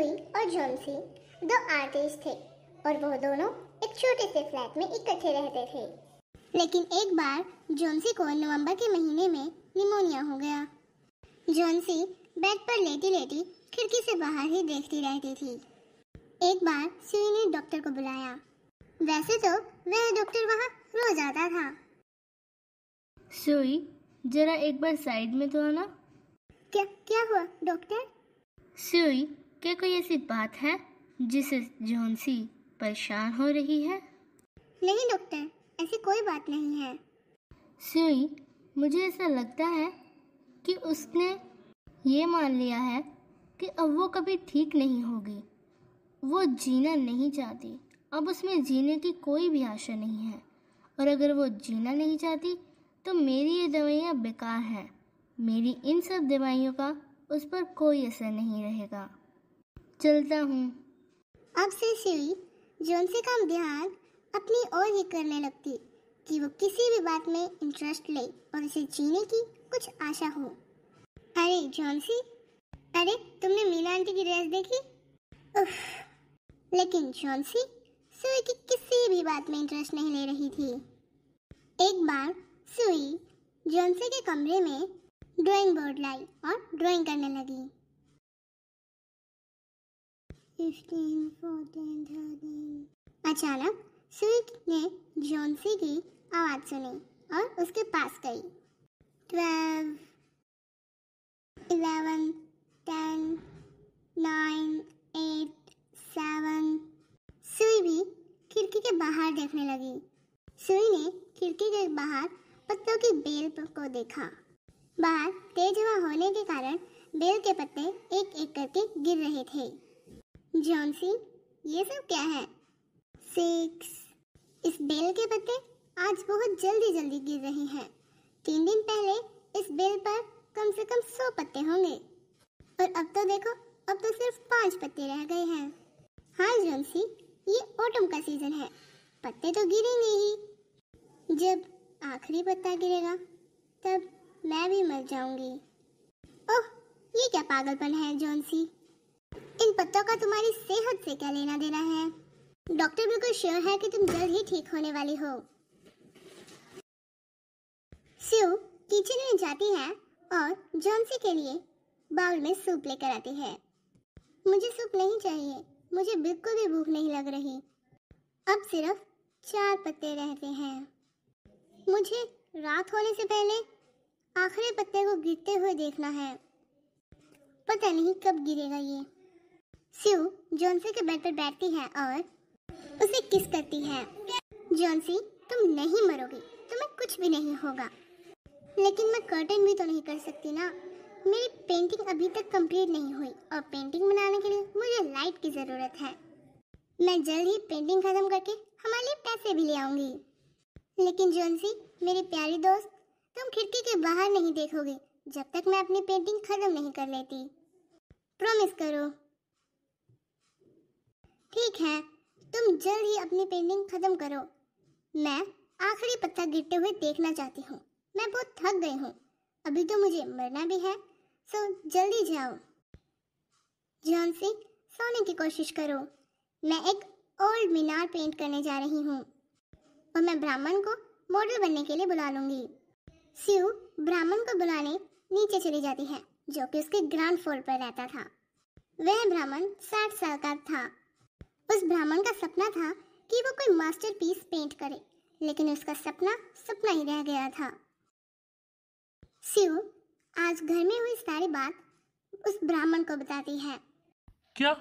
जोई और जोनसी दो आर्टिस्ट थे और वो दोनों एक छोटे से फ्लैट में इकट्ठे रहते थे लेकिन एक बार जोनसी को नवंबर के महीने में निमोनिया हो गया जोनसी बेड पर लेटी लेटी खिड़की से बाहर ही देखती रहती थी एक बार सुई ने डॉक्टर को बुलाया वैसे तो वह डॉक्टर वहाँ रोज आता था सुई जरा एक बार साइड में तो आना क्या क्या हुआ डॉक्टर सुई क्या कोई ऐसी बात है जिससे जोनसी परेशान हो रही है नहीं डॉक्टर ऐसी कोई बात नहीं है सुई मुझे ऐसा लगता है कि उसने ये मान लिया है कि अब वो कभी ठीक नहीं होगी वो जीना नहीं चाहती अब उसमें जीने की कोई भी आशा नहीं है और अगर वो जीना नहीं चाहती तो मेरी ये दवाइयाँ बेकार हैं मेरी इन सब दवाइयों का उस पर कोई असर नहीं रहेगा चलता हूँ अब से शिवी जोन से काम ध्यान अपनी ओर ही करने लगती कि वो किसी भी बात में इंटरेस्ट ले और उसे जीने की कुछ आशा हो अरे जॉनसी अरे तुमने मीना आंटी की ड्रेस देखी उफ, लेकिन जॉनसी सुई की किसी भी बात में इंटरेस्ट नहीं ले रही थी एक बार सुई जोनसी के कमरे में ड्राइंग बोर्ड लाई और ड्राइंग करने लगी फिफ्टीन फोर्टीन थर्टीन अचानक स्वीट ने जोनसी की आवाज़ सुनी और उसके पास गई twelve eleven ten nine eight seven सुई भी खिड़की के बाहर देखने लगी सुई ने खिड़की के बाहर पत्तों की बेल को देखा बाहर तेज हवा होने के कारण बेल के पत्ते एक एक करके गिर रहे थे जॉनसी ये सब क्या है सिक्स इस बेल के पत्ते आज बहुत जल्दी जल्दी गिर रहे हैं तीन दिन पहले इस बेल पर कम से कम सौ पत्ते होंगे और अब तो देखो अब तो सिर्फ पांच पत्ते रह गए हैं हाँ जोनसी ये ऑटम का सीजन है पत्ते तो गिरेंगे ही जब आखिरी पत्ता गिरेगा तब मैं भी मर जाऊंगी ओह ये क्या पागलपन है जोनसी इन पत्तों का तुम्हारी सेहत से क्या लेना देना है डॉक्टर बिल्कुल श्योर है कि तुम जल्द ही ठीक होने वाली हो स्यू किचन में जाती है और जॉन्सी के लिए बाउल में सूप लेकर आती है मुझे सूप नहीं चाहिए मुझे बिल्कुल भी भूख नहीं लग रही अब सिर्फ चार पत्ते रहते हैं मुझे रात होने से पहले आखिरी पत्ते को गिरते हुए देखना है पता नहीं कब गिरेगा ये स्यू जॉनसी के बेड पर बैठती है और उसे किस करती है जॉनसी तुम नहीं मरोगी तुम्हें कुछ भी नहीं होगा लेकिन मैं कर्टन भी तो नहीं कर सकती ना मेरी पेंटिंग अभी तक कंप्लीट नहीं हुई और पेंटिंग बनाने के लिए मुझे लाइट की ज़रूरत है मैं जल्द ही पेंटिंग ख़त्म करके हमारे लिए पैसे भी ले आऊँगी लेकिन जोनसी मेरी प्यारी दोस्त तुम खिड़की के बाहर नहीं देखोगे जब तक मैं अपनी पेंटिंग ख़त्म नहीं कर लेती प्रॉमिस करो ठीक है तुम जल्द ही अपनी पेंटिंग खत्म करो मैं आखिरी पत्ता गिरते हुए देखना चाहती हूँ मैं बहुत थक गई हूँ अभी तो मुझे मरना भी है सो जल्दी जाओ जॉन सिंह सोने की कोशिश करो मैं एक ओल्ड मीनार पेंट करने जा रही हूँ और मैं ब्राह्मण को मॉडल बनने के लिए बुला लूंगी शिव ब्राह्मण को बुलाने नीचे चली जाती है जो कि उसके ग्राउंड फ्लोर पर रहता था वह ब्राह्मण साठ साल का था उस ब्राह्मण का सपना था कि वो कोई मास्टरपीस पेंट करे लेकिन उसका सपना सपना ही रह गया था शिव आज घर में हुई सारी बात उस ब्राह्मण को बताती है क्या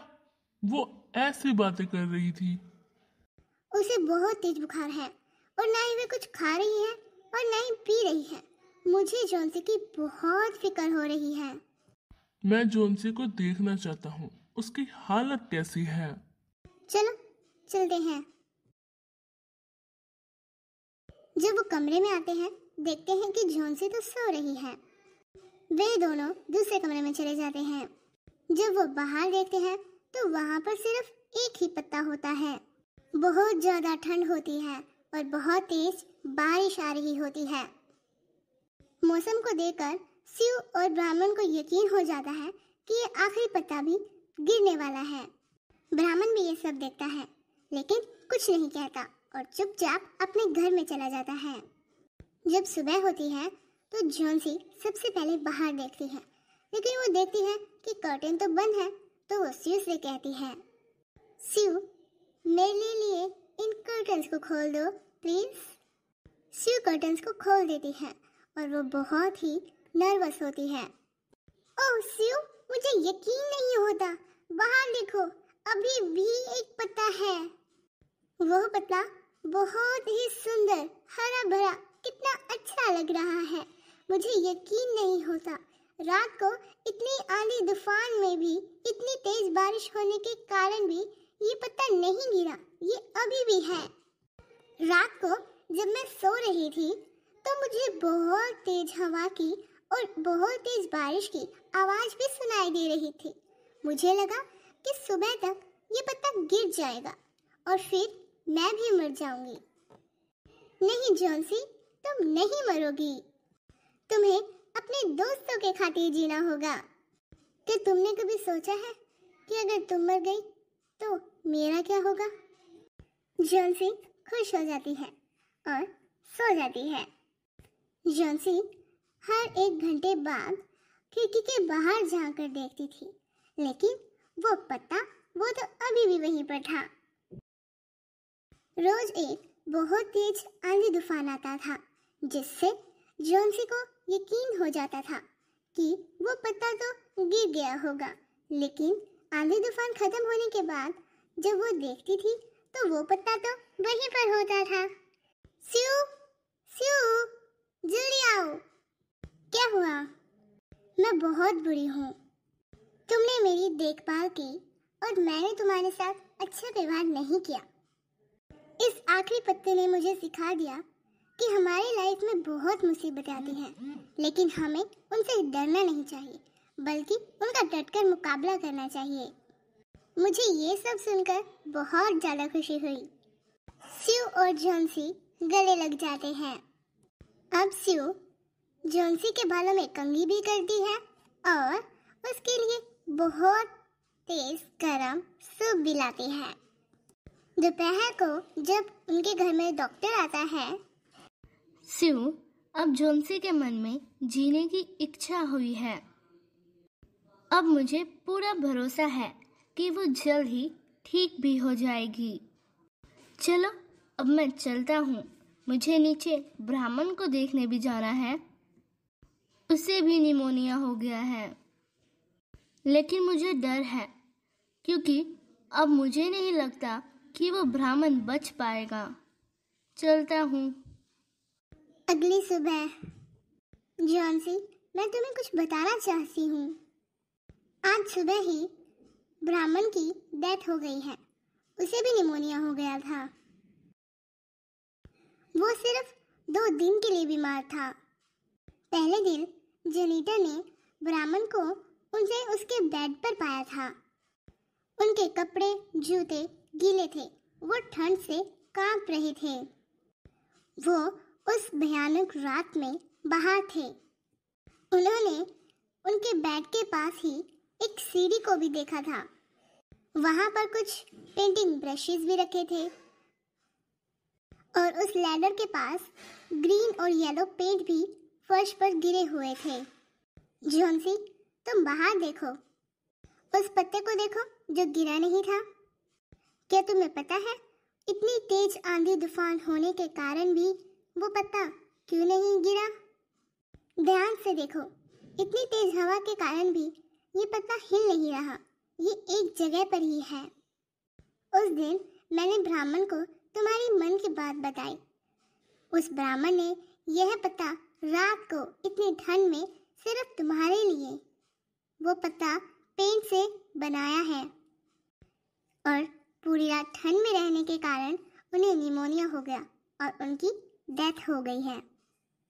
वो ऐसी बातें कर रही थी उसे बहुत तेज बुखार है और ना ही वे कुछ खा रही है और ना ही पी रही है मुझे जोनसी की बहुत फिक्र हो रही है मैं जोनसी को देखना चाहता हूँ उसकी हालत कैसी है चलो चलते हैं जब वो कमरे में आते हैं देखते हैं कि झोंसी तो सो रही है वे दोनों दूसरे कमरे में चले जाते हैं जब वो बाहर देखते हैं तो वहाँ पर सिर्फ एक ही पत्ता होता है बहुत ज़्यादा ठंड होती है और बहुत तेज बारिश आ रही होती है मौसम को देखकर शिव और ब्राह्मण को यकीन हो जाता है कि ये आखिरी पत्ता भी गिरने वाला है ब्राह्मण भी ये सब देखता है लेकिन कुछ नहीं कहता और चुपचाप अपने घर में चला जाता है जब सुबह होती है तो झोंसी सबसे पहले बाहर देखती है लेकिन वो देखती है कि कर्टेन तो बंद है तो वो स्यू से कहती है स्यू मेरे लिए इन कर्टन्स को खोल दो प्लीज स्यू कर्टन्स को खोल देती है और वो बहुत ही नर्वस होती है ओह स्यू मुझे यकीन नहीं होता बाहर देखो अभी भी एक पत्ता है वह पत्ता बहुत ही सुंदर हरा भरा कितना अच्छा लग रहा है मुझे यकीन नहीं होता रात को इतनी आंधी तूफान में भी इतनी तेज बारिश होने के कारण भी ये पत्ता नहीं गिरा ये अभी भी है रात को जब मैं सो रही थी तो मुझे बहुत तेज हवा की और बहुत तेज बारिश की आवाज भी सुनाई दे रही थी मुझे लगा कि सुबह तक ये पत्ता गिर जाएगा और फिर मैं भी मर जाऊंगी नहीं जोंसी तुम नहीं मरोगी तुम्हें अपने दोस्तों के खातिर जीना होगा क्या तुमने कभी सोचा है कि अगर तुम मर गई तो मेरा क्या होगा जोंसी खुश हो जाती है और सो जाती है जोंसी हर एक घंटे बाद खिड़की के बाहर जाकर देखती थी लेकिन वो पत्ता वो तो अभी भी वहीं पर था रोज एक बहुत तेज आंधी तूफान आता था जिससे जोनसी को यकीन हो जाता था कि वो पत्ता तो गिर गया होगा लेकिन आंधी तूफान खत्म होने के बाद जब वो देखती थी तो वो पत्ता तो वहीं पर होता था स्यू स्यू जल्दी आओ क्या हुआ मैं बहुत बुरी हूँ तुमने मेरी देखभाल की और मैंने तुम्हारे साथ अच्छा व्यवहार नहीं किया इस आखिरी पत्ते ने मुझे सिखा दिया कि हमारी लाइफ में बहुत मुसीबतें आती हैं लेकिन हमें उनसे डरना नहीं चाहिए बल्कि उनका डटकर मुकाबला करना चाहिए मुझे ये सब सुनकर बहुत ज़्यादा खुशी हुई सिव और जोंसी गले लग जाते हैं अब सिव जोंसी के बालों में कंगी भी करती है और उसके लिए बहुत तेज गर्म सूप दिलाती है दोपहर को जब उनके घर में डॉक्टर आता है सिव अब जोनसी के मन में जीने की इच्छा हुई है अब मुझे पूरा भरोसा है कि वो जल्द ही ठीक भी हो जाएगी चलो अब मैं चलता हूँ मुझे नीचे ब्राह्मण को देखने भी जाना है उसे भी निमोनिया हो गया है लेकिन मुझे डर है क्योंकि अब मुझे नहीं लगता कि वो ब्राह्मण बच पाएगा चलता हूँ अगली सुबह जॉनसी मैं तुम्हें कुछ बताना चाहती हूँ आज सुबह ही ब्राह्मण की डेथ हो गई है उसे भी निमोनिया हो गया था वो सिर्फ दो दिन के लिए बीमार था पहले दिन जेनिटर ने ब्राह्मण को उसे उसके बेड पर पाया था उनके कपड़े जूते गीले थे वो ठंड से कांप रहे थे वो उस भयानक रात में बाहर थे उन्होंने उनके बेड के पास ही एक सीढ़ी को भी देखा था वहां पर कुछ पेंटिंग ब्रशेस भी रखे थे और उस लैडर के पास ग्रीन और येलो पेंट भी फर्श पर गिरे हुए थे जोनसी तुम बाहर देखो उस पत्ते को देखो जो गिरा नहीं था क्या तुम्हें पता है इतनी तेज आंधी तूफान होने के कारण भी वो पत्ता क्यों नहीं गिरा ध्यान से देखो इतनी तेज हवा के कारण भी ये पत्ता हिल नहीं रहा ये एक जगह पर ही है उस दिन मैंने ब्राह्मण को तुम्हारी मन की बात बताई उस ब्राह्मण ने यह पत्ता रात को इतनी ठंड में सिर्फ तुम्हारे लिए वो पत्ता पेंट से बनाया है और पूरी रात ठंड में रहने के कारण उन्हें निमोनिया हो गया और उनकी डेथ हो गई है